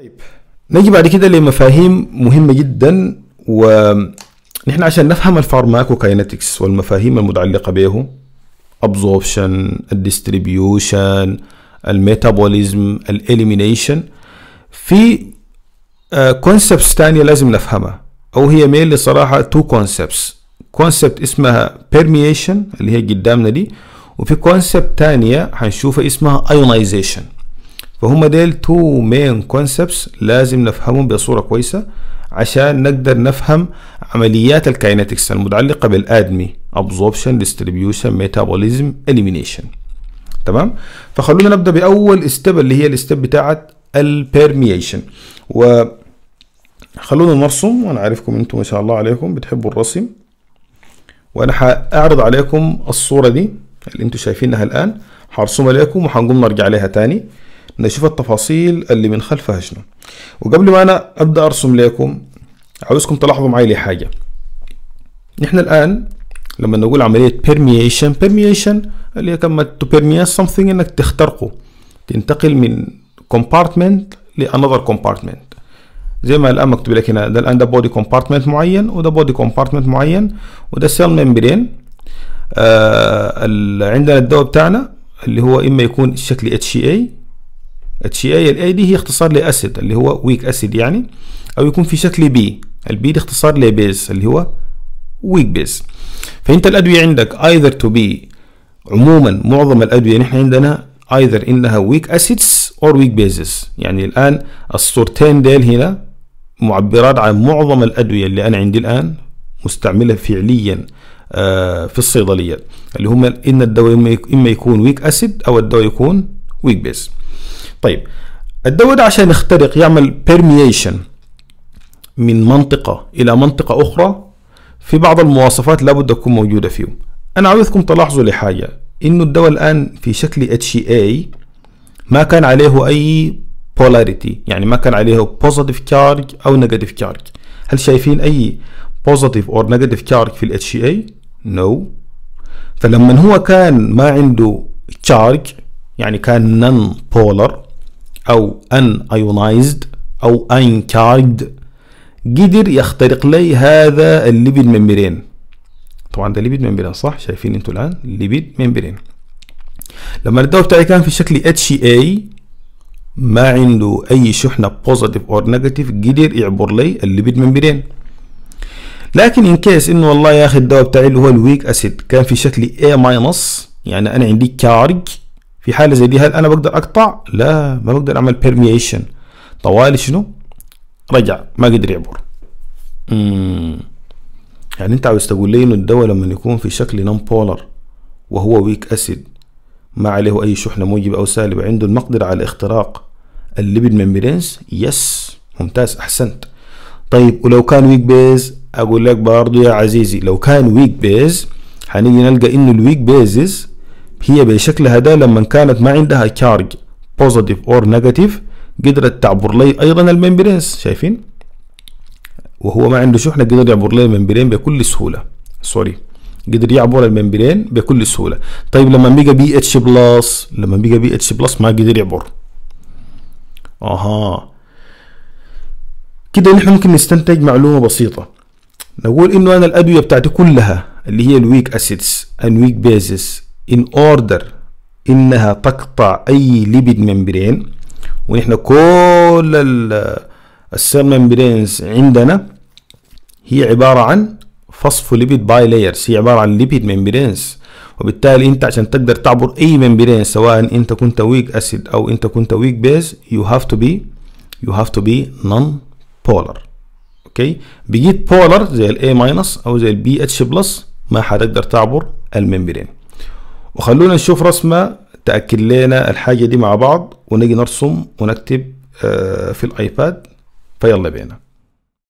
طيب نجي بعد كده لمفاهيم مهمة جدا ونحن عشان نفهم الفارماكوكاينتكس والمفاهيم المتعلقة به absorption الديستريبيوشن الميتابوليزم الاليمينيشن في كونسبتس آه، تانية لازم نفهمها او هي ميل لصراحة تو كونسبتس كونسبت اسمها permeation اللي هي قدامنا دي وفي كونسبت تانية هنشوفها اسمها ionization فهم ديل تو مين كونسبتس لازم نفهمهم بصورة كويسة عشان نقدر نفهم عمليات الكاينتكس المتعلقة بالآدمي absorption distribution metabolism elimination تمام فخلونا نبدأ بأول ستيب اللي هي الستيب بتاعت البيرميشن و خلونا نرسم وانا عارفكم انتم ما شاء الله عليكم بتحبوا الرسم وانا هاعرض عليكم الصورة دي اللي انتم شايفينها الان هرسمها لكم وهنقوم نرجع لها تاني نشوف التفاصيل اللي من خلفها شنو وقبل ما أنا أبدأ أرسم لكم عاوزكم تلاحظوا معي حاجه نحن الآن لما نقول عملية بيرميشن بيرميشن اللي هي كما تو something إنك تخترقه تنتقل من كومبارتمنت لانذر كومبارتمنت زي ما الان مكتوب لك هنا ده الان ده بودي كومبارتمنت معين وده بودي كومبارتمنت معين وده سيل ممبرين آه عندنا الدواء بتاعنا اللي هو اما يكون شكل اتش اي اتش اي الاي دي هي اختصار لاسيد اللي هو ويك اسيد يعني او يكون في شكل بي البي دي اختصار لبيز اللي هو ويك بيز فانت الادويه عندك ايذر تو بي عموما معظم الادويه نحن عندنا ايذر انها ويك اسيدز اور ويك بيزز يعني الان الصورتين ديل هنا معبرات عن معظم الادويه اللي انا عندي الان مستعمله فعليا آه، في الصيدليه اللي هم ان الدواء اما يكون ويك اسيد او الدواء يكون ويك بيز طيب الدواء ده عشان يخترق يعمل permeation من منطقة إلى منطقة أخرى في بعض المواصفات لابد تكون موجودة فيه أنا عاوزكم تلاحظوا لحاجة إنه الدواء الآن في شكل HCA e ما كان عليه أي polarity يعني ما كان عليه positive charge أو negative charge هل شايفين أي positive or negative charge في ال HCA؟ no فلما هو كان ما عنده charge يعني كان non polar أو أيونايزد أو كارد قدر يخترق لي هذا الليبيد ممبرين طبعا ده ليبيد ممبرين صح شايفين انتوا الآن ليبيد ممبرين لما الدواء بتاعي كان في شكل اي e ما عنده أي شحنة بوزيتيف أو نيجاتيف قدر يعبر لي الليبيد ممبرين لكن ان كيس انه والله يا اخي الدواء بتاعي اللي هو الويك اسيد كان في شكل A ماينس يعني انا عندي كارج في حاله زي دي هل انا بقدر اقطع لا ما بقدر اعمل بيرميشن طوالي شنو رجع ما قدر يعبر مم. يعني انت عاوز تقول لي انه الدواء لما يكون في شكل نون بولر وهو ويك اسيد ما عليه اي شحنه موجبه او سالبه عنده المقدره على اختراق الليبيد ميمبرينز يس ممتاز احسنت طيب ولو كان ويك بيز اقول لك برضو يا عزيزي لو كان ويك بيز هنيجي نلقى انه الويك بيزز هي بشكلها ده لما كانت ما عندها charge positive or negative قدرت تعبر لي ايضا الممبرينز شايفين وهو ما عنده شحنه قدر يعبر لي الممبرين بكل سهوله سوري قدر يعبر الممبرين بكل سهوله طيب لما بقى بي اتش بلس لما بقى بي اتش بلس ما قدر يعبر اها كده نحن ممكن نستنتج معلومه بسيطه نقول انه انا الادويه بتاعتي كلها اللي هي الويك اسيدز ويك بيزز in order انها تقطع اي ليبيد ممبرين ونحن كل السيل ممبرينز عندنا هي عبارة عن فصفو ليبيد باي لايرز هي عبارة عن ليبيد ممبرينز وبالتالي انت عشان تقدر تعبر اي ممبرين سواء انت كنت ويك اسيد او انت كنت ويك بيز يو هاف تو بي يو هاف تو بي نون بولر اوكي بقيت بولر زي الاي ماينس او زي البي اتش بلس ما حتقدر تعبر الممبرين وخلونا نشوف رسمة تأكد لنا الحاجة دي مع بعض ونجي نرسم ونكتب آه، في الآيباد فيلا بينا